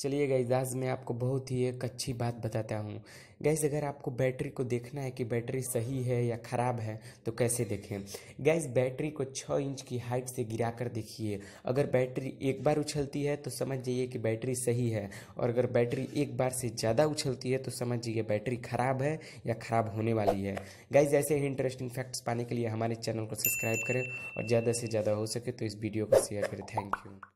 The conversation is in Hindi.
चलिए गई आज मैं आपको बहुत ही एक अच्छी बात बताता हूँ गैस अगर आपको बैटरी को देखना है कि बैटरी सही है या ख़राब है तो कैसे देखें गैस बैटरी को छः इंच की हाइट से गिरा कर देखिए अगर बैटरी एक बार उछलती है तो समझ जाइए कि बैटरी सही है और अगर बैटरी एक बार से ज़्यादा उछलती है तो समझ जाइए बैटरी ख़राब है या ख़राब होने वाली है गैस ऐसे ही इंटरेस्टिंग फैक्ट्स पाने के लिए हमारे चैनल को सब्सक्राइब करें और ज़्यादा से ज़्यादा हो सके तो इस वीडियो को शेयर करें थैंक यू